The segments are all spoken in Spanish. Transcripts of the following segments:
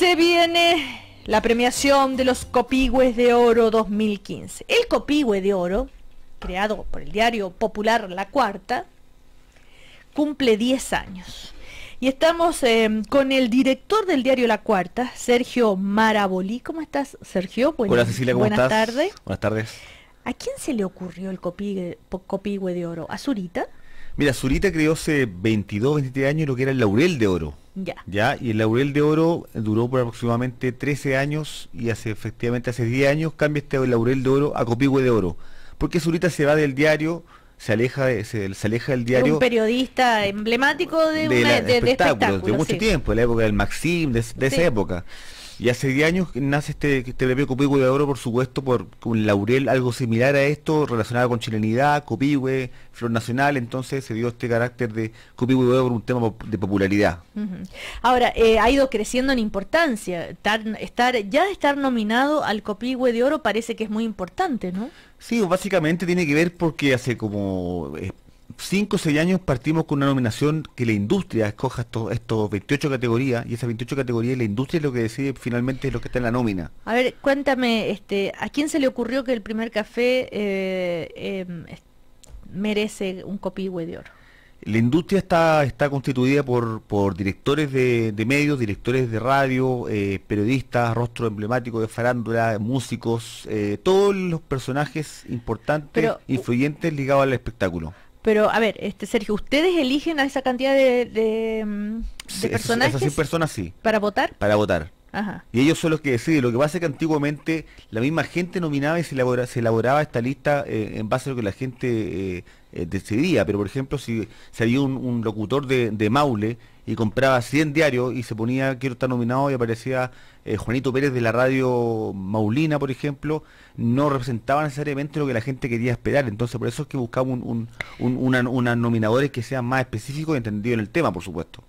Se viene la premiación de los Copigües de Oro 2015. El Copigüe de Oro, creado por el diario popular La Cuarta, cumple 10 años. Y estamos em, con el director del diario La Cuarta, Sergio Maraboli ¿Cómo estás, Sergio? Buenas, Hola, Cecilia, ¿cómo buenas estás? tardes. Buenas tardes. ¿A quién se le ocurrió el Copigue copigüe de oro? ¿A Zurita? Mira, Zurita creó hace 22, 23 años lo que era el Laurel de Oro ya. ya. Y el laurel de oro duró por aproximadamente 13 años y hace efectivamente hace 10 años cambia este laurel de oro a copigüe de oro. Porque Zurita se va del diario, se aleja, se, aleja del diario. Un periodista emblemático de, mucho tiempo, de la época del Maxim, de, esa época. Y hace 10 años nace este, este premio Copihue de Oro, por supuesto, por un laurel algo similar a esto, relacionado con chilenidad, Copihue, Flor Nacional, entonces se dio este carácter de Copihue de Oro, un tema de popularidad. Ahora, eh, ha ido creciendo en importancia, estar, de estar nominado al Copihue de Oro parece que es muy importante, ¿no? Sí, básicamente tiene que ver porque hace como eh, Cinco o seis años partimos con una nominación que la industria escoja estos, 28 categorías y esas 28 categorías la industria es lo que decide finalmente lo que está en la nómina. A ver, cuéntame, este, ¿a quién se le ocurrió que el primer café eh, em, merece un copihue de oro? La industria está, constituida por, directores de, medios, directores de radio, eh, periodistas, rostro emblemático de farándula, músicos, eh, todos los personajes importantes, influyentes ligados al espectáculo. Pero, a ver, este Sergio, ¿ustedes eligen a esa cantidad de, de, mm, personas sí. ¿Para votar? Para votar. Ajá. Y ellos son los que deciden. Lo que pasa es que antiguamente la misma gente nominaba y se, elaboraba esta lista eh, en base a lo que la gente eh, eh, decidía. Pero, por ejemplo, si, si había un, locutor de, de Maule y compraba 100 diarios y se ponía quiero estar nominado y aparecía eh, Juanito Pérez de la radio Maulina, por ejemplo, no representaba necesariamente lo que la gente quería esperar. Entonces por eso es que buscaba un, una, unas nominadores que sean más específicos y entendidos en el tema, por supuesto.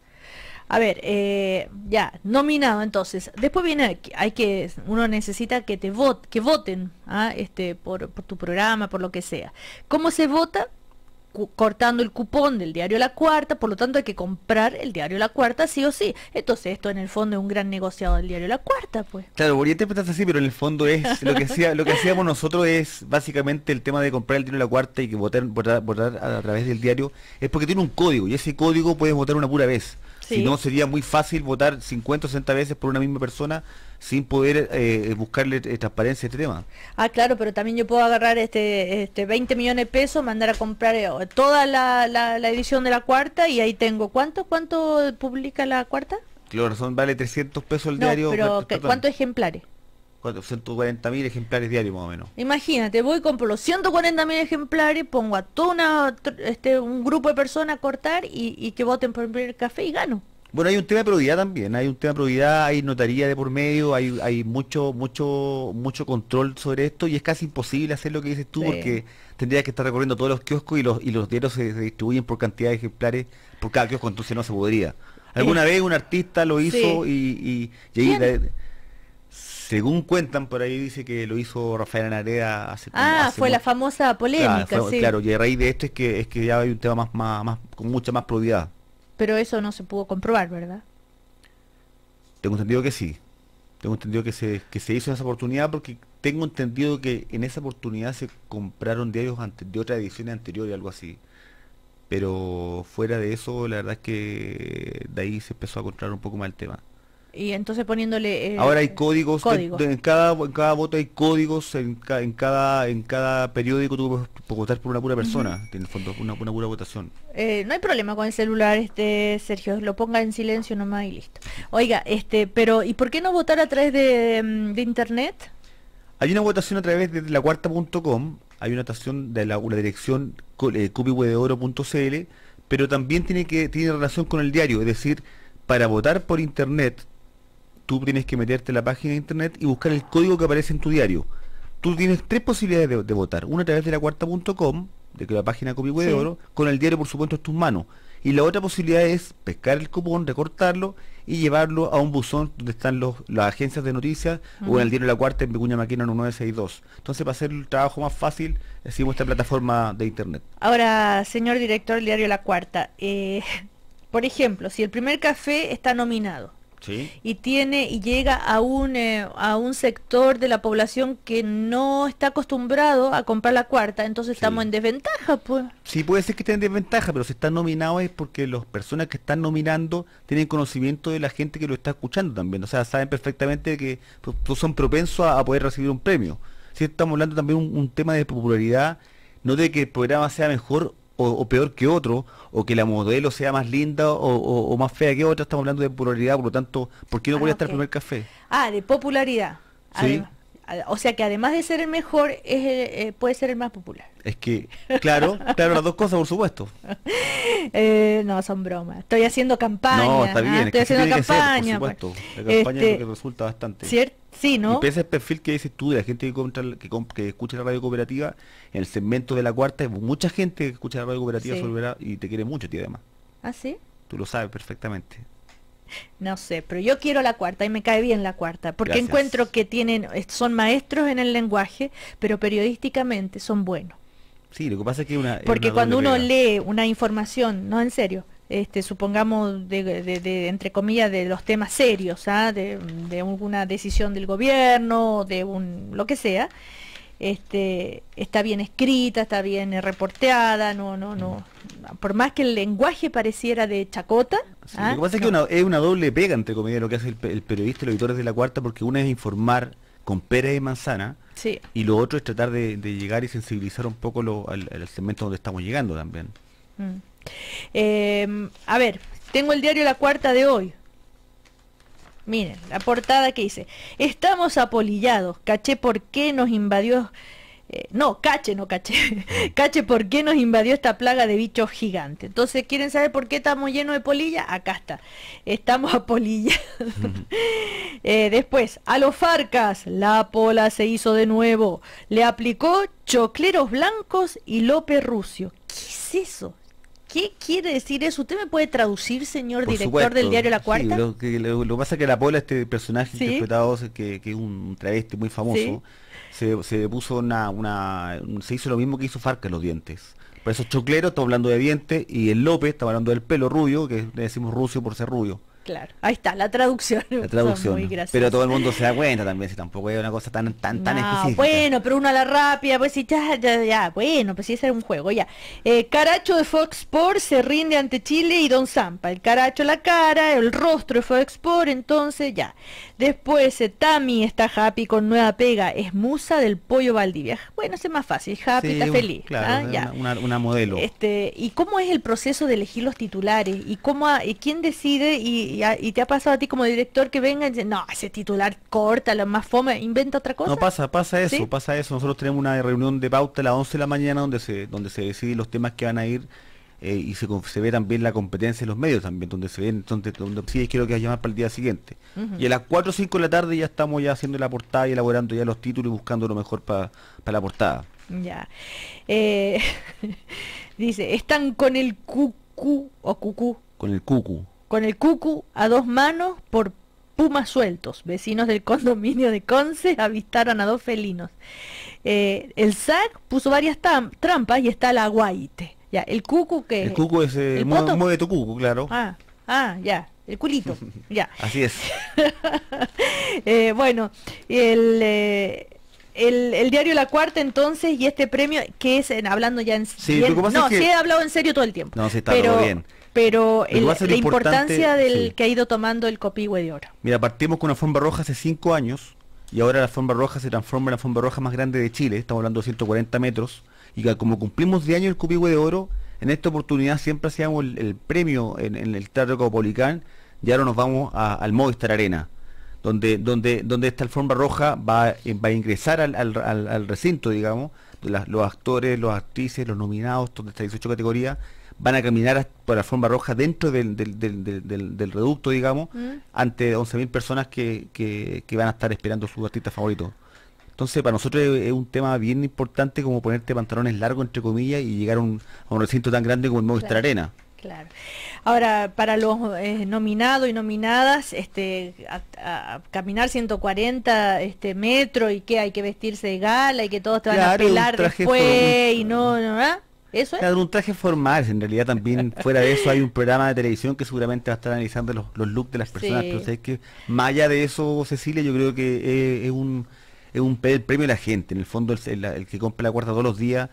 A ver, eh, ya, nominado entonces. Después viene, hay que, uno necesita que te que voten ¿ah? este, por, por, tu programa, por lo que sea. ¿Cómo se vota? cortando el cupón del diario La Cuarta, por lo tanto hay que comprar el diario La Cuarta sí o sí. Entonces esto en el fondo es un gran negociado del diario La Cuarta, pues. Claro, por ya este así, pero en el fondo es lo que hacía, lo que hacíamos nosotros es básicamente el tema de comprar el diario La Cuarta y que votar, a, través del diario es porque tiene un código y ese código puedes votar una pura vez. Si no sería muy fácil votar 50 o 60 veces por una misma persona sin poder eh, buscarle eh, transparencia a este tema. Ah, claro, pero también yo puedo agarrar este, este 20 millones de pesos, mandar a comprar eh, toda la, edición de la cuarta y ahí tengo. ¿Cuánto, cuánto publica la cuarta? Claro, vale 300 pesos el no, diario. Pero, ¿cuántos ejemplares? 140.000 mil ejemplares diarios más o menos. Imagínate, voy compro los 140.000 mil ejemplares, pongo a todo este, un grupo de personas a cortar y, y que voten por el primer café y gano. Bueno, hay un tema de probidad también, hay un tema de probidad, hay notaría de por medio, hay, mucho, mucho, mucho control sobre esto y es casi imposible hacer lo que dices tú porque tendrías que estar recorriendo todos los kioscos y los, y los diarios se, distribuyen por cantidad de ejemplares por cada kiosco, entonces no se podría. Alguna eh, vez un artista lo hizo y, según cuentan por ahí dice que lo hizo Rafael Anarea hace Ah, fue la famosa polémica, claro, sí. Claro, y a raíz de esto es que es que ya hay un tema más con mucha más probidad. Pero eso no se pudo comprobar, ¿verdad? Tengo entendido que sí. Tengo entendido que se, que se hizo esa oportunidad porque tengo entendido que en esa oportunidad se compraron diarios antes de otras ediciones anteriores, algo así. Pero fuera de eso, la verdad es que de ahí se empezó a encontrar un poco más el tema. Y entonces poniéndole... Eh, Ahora hay códigos, En, cada, cada voto hay códigos, en, cada en cada periódico tú puedes, votar por una pura persona, en el fondo, una, pura votación. Eh, no hay problema con el celular, este Sergio, lo ponga en silencio nomás y listo. Oiga, este pero ¿y por qué no votar a través de, mm, de internet? Hay una votación a través de la cuarta.com, hay una votación de la, dirección eh, pero también tiene que tiene relación con el diario, es decir, para votar por internet tú tienes que meterte en la página de internet y buscar el código que aparece en tu diario. Tú tienes tres posibilidades de, votar. Una a través de la cuarta.com, de que la página Copihue Oro, con el diario por supuesto en tus manos. Y la otra posibilidad es pescar el cupón, recortarlo y llevarlo a un buzón donde están las agencias de noticias o en el diario La Cuarta en Vicuña Maquina 1962. Entonces, para hacer el trabajo más fácil, decimos esta plataforma de Internet. Ahora, señor director del diario La Cuarta, eh, por ejemplo, si el primer café está nominado, y tiene y llega a un, eh, a un sector de la población que no está acostumbrado a comprar la cuarta, entonces estamos en desventaja, pues. Sí, puede ser que estén en desventaja, pero si están nominados es porque las personas que están nominando tienen conocimiento de la gente que lo está escuchando también, o sea, saben perfectamente que son propensos a, poder recibir un premio. Si estamos hablando también un, un tema de popularidad, no de que el programa sea mejor o, peor que otro, o que la modelo sea más linda o, más fea que otra, estamos hablando de popularidad, por lo tanto, ¿por qué no ah, podría estar el primer café? Ah, de popularidad. Sí. o sea que además de ser el mejor, eh, puede ser el más popular. Es que, claro, claro, las dos cosas, por supuesto. Eh, no, son bromas. Estoy haciendo campaña. No, está ah, bien. Estoy haciendo campaña. Ser, por pues. supuesto. La campaña es este, lo que resulta bastante. ¿Cierto? Sí, ¿no? Y pese al perfil que dices tú de la gente que, que, escucha la radio cooperativa, en el segmento de la cuarta hay mucha gente que escucha la radio cooperativa y te quiere mucho, tío, además. ¿Ah, sí? Tú lo sabes perfectamente. No sé, pero yo quiero la cuarta y me cae bien la cuarta, porque encuentro que tienen, eh, son maestros en el lenguaje, pero periodísticamente son buenos. Sí, lo que pasa es que una... Porque cuando uno lee una información, no en serio, este, supongamos, de, entre comillas, de los temas serios, ¿ah? de, una decisión del gobierno, de un, lo que sea, este, está bien escrita, está bien reporteada, no, no, no. Por más que el lenguaje pareciera de chacota. ¿ah? Lo que pasa es que una, es una doble pega, entre comillas, lo que hace el, periodista y los editores de la cuarta, porque una es informar con pérez y manzana, y lo otro es tratar de, llegar y sensibilizar un poco lo, al, segmento donde estamos llegando también. Mm. Em, a ver, tengo el diario La Cuarta de hoy. Miren, la portada que dice Estamos apolillados. Caché por qué nos invadió... Eh, no, caché, no caché Caché por qué nos invadió esta plaga de bichos gigantes. Entonces, ¿quieren saber por qué estamos llenos de polilla? Acá está. Estamos apolillados. Eh, después, a los Farcas, la pola se hizo de nuevo. Le aplicó chocleros blancos y López Rucio. ¿Qué es eso? ¿Qué quiere decir eso? ¿Usted me puede traducir, señor director del diario La Cuarta? Sí, lo que pasa es que la Pola, este personaje interpretado, que, es un travesti muy famoso, se, puso una, se hizo lo mismo que hizo Farca en los dientes. Por eso Choclero está hablando de dientes y el López estaba hablando del pelo rubio, que le decimos rucio por ser rubio. Claro, ahí está, la traducción. La traducción. pero todo el mundo se da cuenta también, si tampoco es una cosa tan tan tan específica. Bueno, pero uno a la rápida, pues sí, ya, ya, ya. Bueno, pues sí, ese era un juego, ya. Eh, caracho de Fox Sport se rinde ante Chile y Don Zampa. El caracho la cara, el rostro de Fox Sport, entonces ya. Después eh, Tami está happy con nueva pega, es musa del pollo Valdivia. Bueno, es más fácil, happy está feliz. ¿ah? Una, modelo. Este, ¿Y cómo es el proceso de elegir los titulares? ¿Y cómo quién decide y y, te ha pasado a ti como director que venga y dice, no, ese titular corta, lo más fome, inventa otra cosa. No pasa, pasa eso, pasa eso. Nosotros tenemos una reunión de pauta a las 11 de la mañana donde se, donde se deciden los temas que van a ir eh, y se, se, ve también la competencia en los medios también, donde se ven, donde, donde sí quiero que llamar para el día siguiente. Y a las 4 o 5 de la tarde ya estamos ya haciendo la portada y elaborando ya los títulos y buscando lo mejor para la portada. Ya. Eh, dice, están con el cucu o cucú. Con el cucu con el cucu a dos manos por pumas sueltos. Vecinos del condominio de Conce avistaron a dos felinos. Eh, el SAC puso varias trampas y está la aguaite. Ya, el cucu que... El cucu es... Eh, ¿El mueve, de tu cucu, claro. Ah, ah, ya. El culito, ya. Así es. Eh, bueno, el... el, diario La Cuarta entonces y este premio que es hablando ya en, serio... no, he hablado en serio todo el tiempo. No, se está bien pero la importancia del que ha ido tomando el copihue de oro. Mira, partimos con una forma roja hace cinco años y ahora la forma roja se transforma en la fomba roja más grande de Chile, estamos hablando de 140 metros, y como cumplimos de años el copihue de oro, en esta oportunidad siempre hacíamos el, premio en, el Teatro Copolicán y ahora nos vamos al Movistar Arena donde donde donde esta alfombra roja va, eh, va a ingresar al, recinto, digamos, los actores, los actrices, los nominados, todas estas 18 categorías, van a caminar por la forma roja dentro del, del, del, reducto, digamos, mm. ante 11.000 personas que, que, van a estar esperando sus artistas favoritos. Entonces, para nosotros es un tema bien importante como ponerte pantalones largos, entre comillas, y llegar a un, a recinto tan grande como el Movistar Arena. Claro. Ahora, para los eh, nominados y nominadas, este, a, caminar 140 este, metros y que hay que vestirse de gala y que todos te van a pelar después y no, no, ¿ah? Eso un traje formal, en realidad también fuera de eso hay un programa de televisión que seguramente va a estar analizando los, looks de las personas, pero que más allá de eso, Cecilia, yo creo que es, un, un premio de la gente, en el fondo el, que compra la cuarta todos los días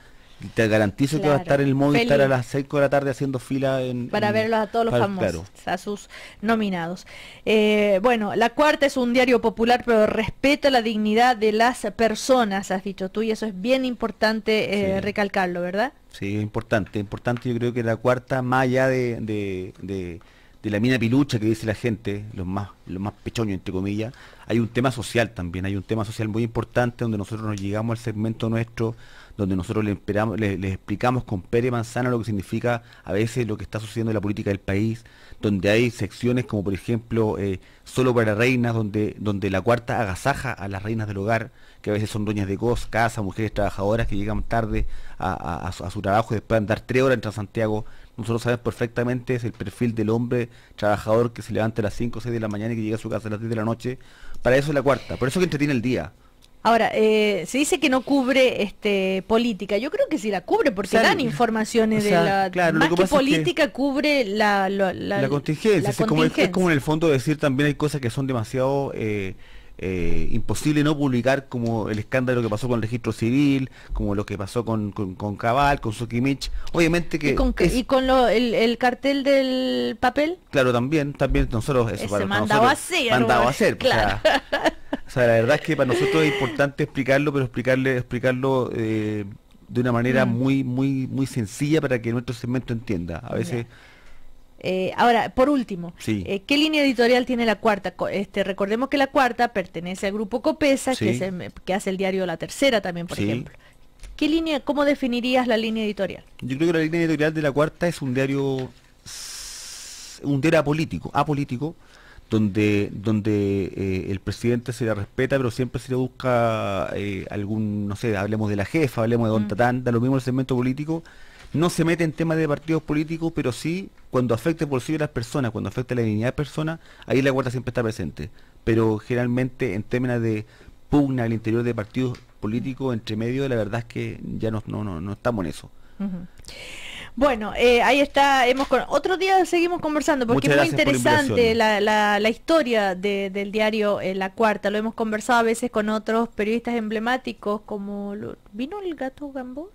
te garantizo que va a estar en el estar a las 6 de la tarde haciendo fila en, para verlos a todos los famosos, a sus nominados. Eh, bueno, la cuarta es un diario popular, pero respeta la dignidad de las personas, has dicho tú, y eso es bien importante eh, recalcarlo, ¿verdad? Sí, es importante, importante yo creo que la cuarta, más allá de, de, de la mina pilucha que dice la gente, los más, los más pechoños entre comillas, hay un tema social también, hay un tema social muy importante donde nosotros nos llegamos al segmento nuestro donde nosotros les, explicamos con pere manzana lo que significa a veces lo que está sucediendo en la política del país, donde hay secciones como por ejemplo eh, solo para reinas, donde, donde la cuarta agasaja a las reinas del hogar, que a veces son dueñas de cos, casa, mujeres trabajadoras que llegan tarde a, su, trabajo y después andar tres horas en Santiago nosotros sabemos perfectamente es el perfil del hombre trabajador que se levanta a las 5 o 6 de la mañana y que llega a su casa a las 10 de la noche. Para eso es la cuarta. Por eso que entretiene el día. Ahora, eh, se dice que no cubre este, política. Yo creo que sí la cubre, porque dan informaciones de la... más que, política cubre la... contingencia. Es, como, en el fondo decir también hay cosas que son demasiado... Eh, eh, imposible no publicar como el escándalo que pasó con el registro civil, como lo que pasó con, con, Cabal, con Sukimich, obviamente que... ¿Y con, el, cartel del papel? Claro, también, también nosotros eso a hacer. a hacer, pues, o sea, la verdad es que para nosotros es importante explicarlo, pero explicarle, explicarlo eh, de una manera mm. muy, muy, muy sencilla para que nuestro segmento entienda. A veces. Eh, ahora, por último, eh, ¿qué línea editorial tiene la cuarta? Este, recordemos que la cuarta pertenece al grupo Copesa, que, que, hace el diario La Tercera también, por ejemplo. ¿Qué línea, cómo definirías la línea editorial? Yo creo que la línea editorial de la cuarta es un diario, un diario apolítico, apolítico donde, donde eh, el presidente se le respeta, pero siempre se le busca eh, algún, no sé, hablemos de la jefa, hablemos de Don mm. Tatán, da lo mismo el segmento político, no se mete en temas de partidos políticos, pero sí cuando afecte por sí de las personas, cuando afecte la dignidad de las personas, ahí la guardia siempre está presente. Pero generalmente en términos de pugna al interior de partidos políticos, entre medio, la verdad es que ya no, no, no, estamos en eso. Bueno, eh, ahí está, hemos otro día seguimos conversando porque es muy interesante la, historia del diario eh, La Cuarta. Lo hemos conversado a veces con otros periodistas emblemáticos como... ¿Vino el gato Gamboa?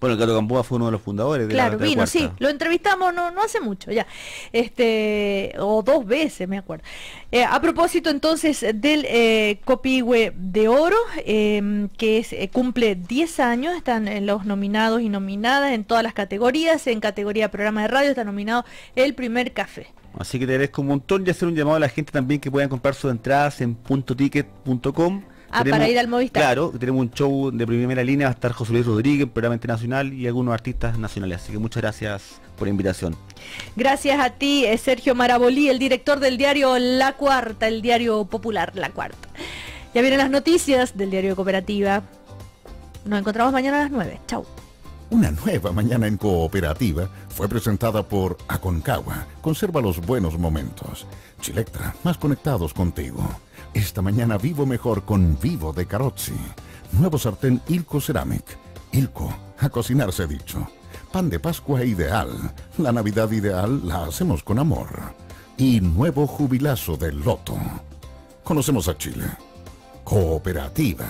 Bueno, Cato Gamboa fue uno de los fundadores de claro, vino, sí, lo entrevistamos no, hace mucho ya, este o dos veces me acuerdo. Eh, a propósito entonces del eh, Copihue de Oro, em, que eh, cumple 10 años, están eh, los nominados y nominadas en todas las categorías, en categoría programa de radio está nominado el primer café. Así que te agradezco un montón de hacer un llamado a la gente también que puedan comprar sus entradas en puntoticket.com. Ah, para ir al Movistar. Claro, tenemos un show de primera línea, va a estar José Luis Rodríguez, programa nacional y algunos artistas nacionales. Así que muchas gracias por la invitación. Gracias a ti, Sergio Marabolí, el director del diario La Cuarta, el diario popular La Cuarta. Ya vienen las noticias del diario Cooperativa. Nos encontramos mañana a las 9. Chau. Una nueva mañana en cooperativa fue presentada por Aconcagua. Conserva los buenos momentos. Chilectra, más conectados contigo. Esta mañana vivo mejor con Vivo de Carozzi. Nuevo sartén Ilco Ceramic. Ilco, a cocinarse dicho. Pan de Pascua ideal. La Navidad ideal la hacemos con amor. Y nuevo jubilazo del Loto. Conocemos a Chile. Cooperativa.